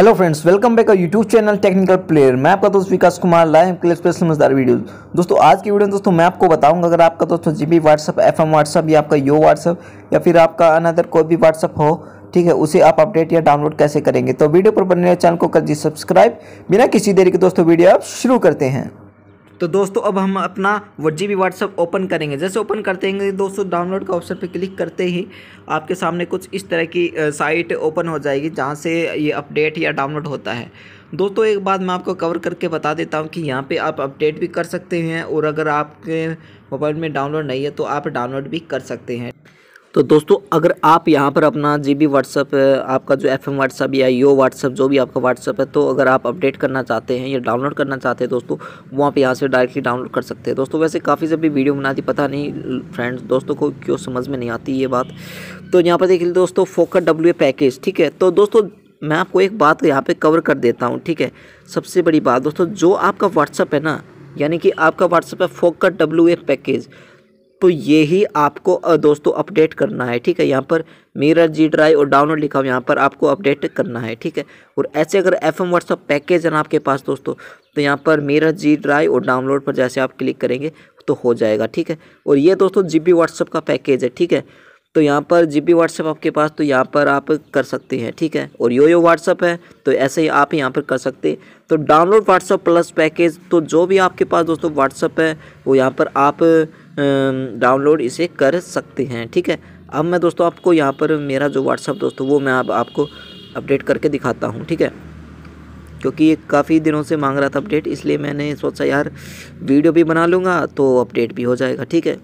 hello friends welcome back YouTube channel technical player मैं आपका दोस्त विकास कुमार लाइव के लिए स्पेशल मजेदार वीडियोस दोस्तों आज की वीडियो में दोस्तों मैं आपको बताऊंगा अगर आपका दोस्तों G GB WhatsApp M WhatsApp या आपका यो व्हाट्सअप या फिर आपका अनदर कोई भी व्हाट्सअप हो ठीक है उसे आप अपडेट या डाउनलोड कैसे करेंगे तो वीडियो पर बनने चैनल को कर दीजिए सब्सक्राइब बिना किसी देरी के दोस्तों वीडियो आप शुरू करते हैं तो दोस्तों अब हम अपना जी बी व्हाट्सअप ओपन करेंगे जैसे ओपन करते हैं दोस्तों डाउनलोड का ऑप्शन पर क्लिक करते ही आपके सामने कुछ इस तरह की साइट ओपन हो जाएगी जहाँ से ये अपडेट या डाउनलोड होता है दोस्तों एक बात मैं आपको कवर करके बता देता हूँ कि यहाँ पे आप अपडेट भी कर सकते हैं और अगर आपके मोबाइल में डाउनलोड नहीं है तो आप डाउनलोड भी कर सकते हैं तो दोस्तों अगर आप यहाँ पर अपना जी बी व्हाट्सअप आपका जो एफ एम व्हाट्सअप या यो व्हाट्सअप जो भी आपका व्हाट्सअप है तो अगर आप अपडेट करना चाहते हैं या डाउनलोड करना चाहते हैं दोस्तों वो आप यहाँ से डायरेक्टली डाउनलोड कर सकते हैं दोस्तों वैसे काफ़ी जब भी वीडियो बनाती पता नहीं फ्रेंड्स दोस्तों को क्यों समझ में नहीं आती ये बात तो यहाँ पर देख लीजिए दोस्तों फोकर डब्ल्यू पैकेज ठीक है तो दोस्तों मैं आपको एक बात यहाँ पर कवर कर देता हूँ ठीक है सबसे बड़ी बात दोस्तों जो आपका व्हाट्सअप है ना यानी कि आपका व्हाट्सअप है फोकर डब्ल्यू पैकेज तो ये ही आपको दोस्तों अपडेट करना है ठीक है यहाँ पर मेरा जी ड्राइव और डाउनलोड लिखा हुआ यहाँ पर आपको अपडेट करना है ठीक है और ऐसे अगर एफ एम व्हाट्सअप पैकेज है ना आपके पास दोस्तों तो यहाँ पर मेरा जी ड्राइव और डाउनलोड पर जैसे आप क्लिक करेंगे तो हो जाएगा ठीक है और ये दोस्तों जी बी व्हाट्सअप का पैकेज है ठीक है तो यहाँ पर पी व्हाट्सएप आपके पास तो यहाँ पर आप कर सकते हैं ठीक है और यो यो व्हाट्सअप है तो ऐसे ही आप यहाँ पर कर सकते तो डाउनलोड व्हाट्सअप प्लस पैकेज तो जो भी आपके पास दोस्तों व्हाट्सअप है वो यहाँ पर आप डाउनलोड इसे कर सकते हैं ठीक है अब मैं दोस्तों आपको यहाँ पर मेरा जो व्हाट्सअप दोस्तों वो मैं अब आपको अपडेट करके दिखाता हूँ ठीक है क्योंकि ये काफ़ी दिनों से मांग रहा था अपडेट इसलिए मैंने सोचा यार वीडियो भी बना लूँगा तो अपडेट भी हो जाएगा ठीक है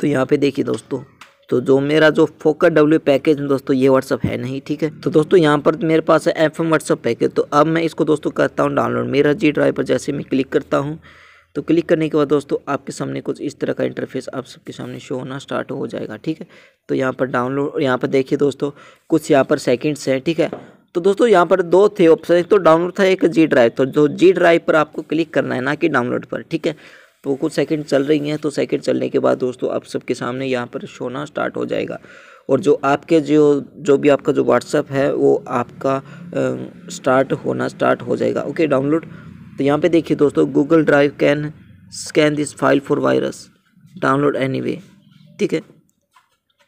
तो यहाँ पे देखिए दोस्तों तो जो मेरा जो फोकर डब्ल्यू पैकेज है दोस्तों ये व्हाट्सअप है नहीं ठीक है तो दोस्तों यहाँ पर मेरे पास है एफ एम व्हाट्सअप पैकेज तो अब मैं इसको दोस्तों करता हूँ डाउनलोड मेरा जी ड्राइव पर जैसे मैं क्लिक करता हूँ तो क्लिक करने के बाद दोस्तों आपके सामने कुछ इस तरह का इंटरफेस आप सबके सामने शो होना स्टार्ट हो जाएगा ठीक है तो यहाँ पर डाउनलोड यहाँ पर देखिए दोस्तों कुछ यहाँ पर सेकेंड्स हैं ठीक है तो दोस्तों यहाँ पर दो थे ऑप्शन एक तो डाउनलोड था एक जी ड्राइव तो जो जी ड्राइव पर आपको क्लिक करना है ना कि डाउनलोड पर ठीक है वो तो कुछ सेकंड चल रही हैं तो सेकंड चलने के बाद दोस्तों आप सबके सामने यहाँ पर शोना स्टार्ट हो जाएगा और जो आपके जो जो भी आपका जो व्हाट्सअप है वो आपका आ, स्टार्ट होना स्टार्ट हो जाएगा ओके डाउनलोड तो यहाँ पे देखिए दोस्तों Google Drive can scan this file for virus download any ठीक है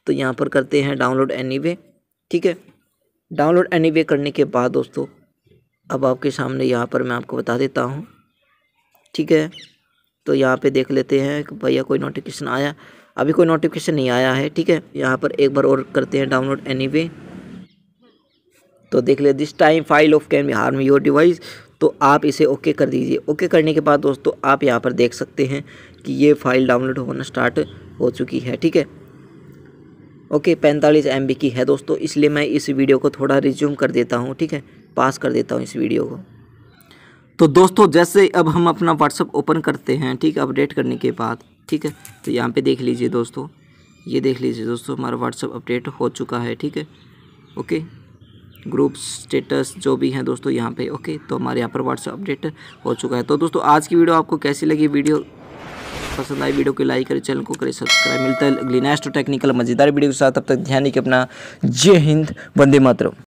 तो यहाँ पर करते हैं डाउनलोड एनी ठीक है डाउनलोड एनी करने के बाद दोस्तों अब आपके सामने यहाँ पर मैं आपको बता देता हूँ ठीक है तो यहाँ पे देख लेते हैं भैया कोई नोटिफिकेशन आया अभी कोई नोटिफिकेशन नहीं आया है ठीक है यहाँ पर एक बार और करते हैं डाउनलोड वे तो देख ले this time file of can be harm your device तो आप इसे ओके कर दीजिए ओके करने के बाद दोस्तों आप यहाँ पर देख सकते हैं कि ये फाइल डाउनलोड होना स्टार्ट हो चुकी है ठीक है ओके पैंतालीस एम की है दोस्तों इसलिए मैं इस वीडियो को थोड़ा रिज्यूम कर देता हूँ ठीक है पास कर देता हूँ इस वीडियो को तो दोस्तों जैसे अब हम अपना व्हाट्सअप ओपन करते हैं ठीक है अपडेट करने के बाद ठीक है तो यहाँ पे देख लीजिए दोस्तों ये देख लीजिए दोस्तों हमारा व्हाट्सअप अपडेट हो चुका है ठीक है ओके ग्रुप स्टेटस जो भी हैं दोस्तों यहाँ पे ओके तो हमारे यहाँ पर व्हाट्सअप अपडेट हो चुका है तो दोस्तों आज की वीडियो आपको कैसी लगी वीडियो पसंद आई वीडियो को लाइक करें चैनल को करें सब्सक्राइब मिलता है अगली नेक्स्ट टेक्निकल मज़ेदार वीडियो के साथ अब तक ध्यान रखिए अपना जय हिंद वंदे मातरम